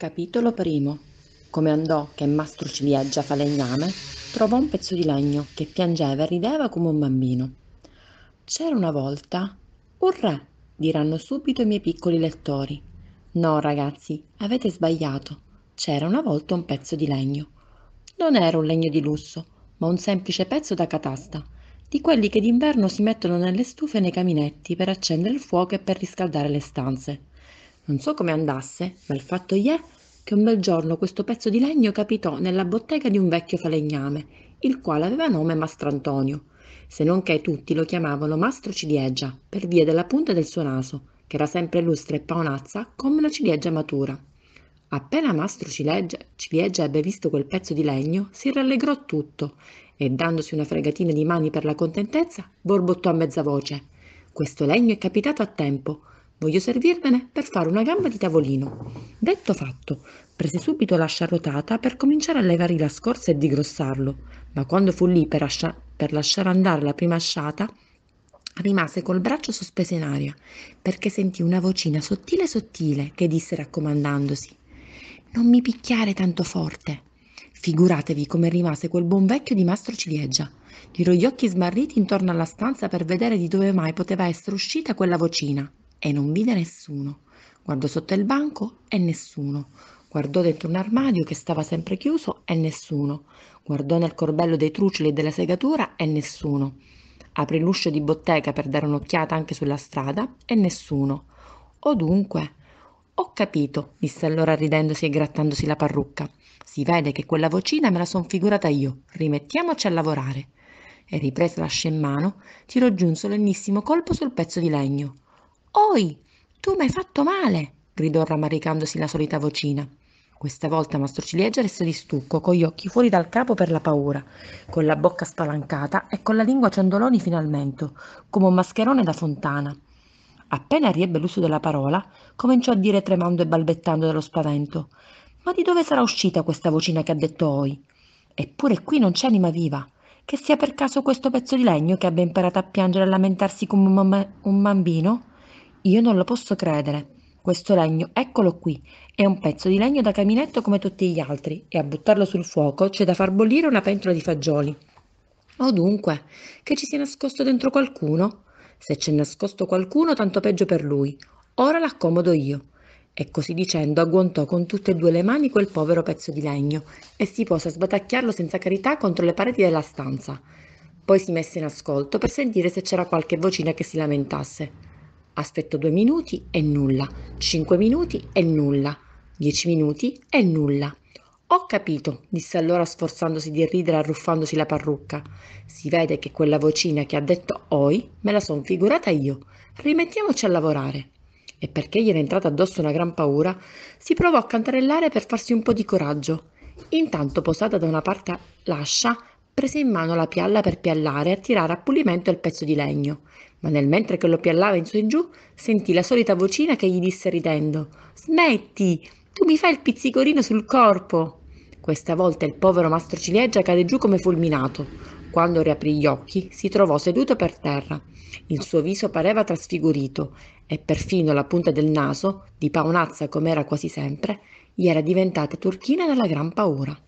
Capitolo primo. Come andò che Mastro Ciliegia falegname trovò un pezzo di legno che piangeva e rideva come un bambino. C'era una volta un re, diranno subito i miei piccoli lettori. No, ragazzi, avete sbagliato. C'era una volta un pezzo di legno. Non era un legno di lusso, ma un semplice pezzo da catasta, di quelli che d'inverno si mettono nelle stufe e nei caminetti per accendere il fuoco e per riscaldare le stanze. Non so come andasse, ma il fatto è che un bel giorno questo pezzo di legno capitò nella bottega di un vecchio falegname, il quale aveva nome Mastrantonio, se non che tutti lo chiamavano Mastro Ciliegia, per via della punta del suo naso, che era sempre lustra e paonazza come una ciliegia matura. Appena Mastro Ciliegia, Ciliegia ebbe visto quel pezzo di legno, si rallegrò tutto e, dandosi una fregatina di mani per la contentezza, borbottò a mezza voce. Questo legno è capitato a tempo, Voglio servirvene per fare una gamba di tavolino. Detto fatto, prese subito l'ascia rotata per cominciare a levare la scorza e digrossarlo, ma quando fu lì per, ascia- per lasciare andare la prima asciata, rimase col braccio sospeso in aria, perché sentì una vocina sottile sottile che disse raccomandandosi Non mi picchiare tanto forte. Figuratevi come rimase quel buon vecchio di Mastro Ciliegia. Girò gli occhi smarriti intorno alla stanza per vedere di dove mai poteva essere uscita quella vocina e non vide nessuno. Guardò sotto il banco e nessuno. Guardò dentro un armadio che stava sempre chiuso e nessuno. Guardò nel corbello dei trucioli e della segatura e nessuno. Aprì l'uscio di bottega per dare un'occhiata anche sulla strada e nessuno. O dunque, ho capito, disse allora ridendosi e grattandosi la parrucca. Si vede che quella vocina me la son figurata io. Rimettiamoci a lavorare. E ripresa l'ascia in mano, tirò giù un solennissimo colpo sul pezzo di legno ohi tu m'hai fatto male gridò rammaricandosi la solita vocina questa volta mastro ciliegia restò di stucco con gli occhi fuori dal capo per la paura con la bocca spalancata e con la lingua ciondoloni fino al mento come un mascherone da fontana appena riebbe l'uso della parola cominciò a dire tremando e balbettando dallo spavento ma di dove sarà uscita questa vocina che ha detto oi eppure qui non c'è anima viva che sia per caso questo pezzo di legno che abbia imparato a piangere e a lamentarsi come un, mam- un bambino io non lo posso credere. Questo legno, eccolo qui, è un pezzo di legno da caminetto come tutti gli altri e a buttarlo sul fuoco c'è da far bollire una pentola di fagioli. O dunque, che ci sia nascosto dentro qualcuno? Se c'è nascosto qualcuno, tanto peggio per lui. Ora l'accomodo io. E così dicendo agguantò con tutte e due le mani quel povero pezzo di legno e si pose a sbatacchiarlo senza carità contro le pareti della stanza. Poi si messe in ascolto per sentire se c'era qualche vocina che si lamentasse. Aspetto due minuti e nulla. Cinque minuti e nulla. Dieci minuti e nulla. Ho capito, disse allora sforzandosi di ridere e arruffandosi la parrucca. Si vede che quella vocina che ha detto oi me la son figurata io. Rimettiamoci a lavorare. E perché gli era entrata addosso una gran paura, si provò a cantarellare per farsi un po' di coraggio. Intanto, posata da una parte l'ascia, prese in mano la pialla per piallare e tirare a pulimento il pezzo di legno, ma nel mentre che lo piallava in su e giù, sentì la solita vocina che gli disse ridendo: Smetti, tu mi fai il pizzicorino sul corpo. Questa volta il povero mastro ciliegia cade giù come fulminato. Quando riaprì gli occhi, si trovò seduto per terra. Il suo viso pareva trasfigurito e perfino la punta del naso, di paonazza come era quasi sempre, gli era diventata turchina dalla gran paura.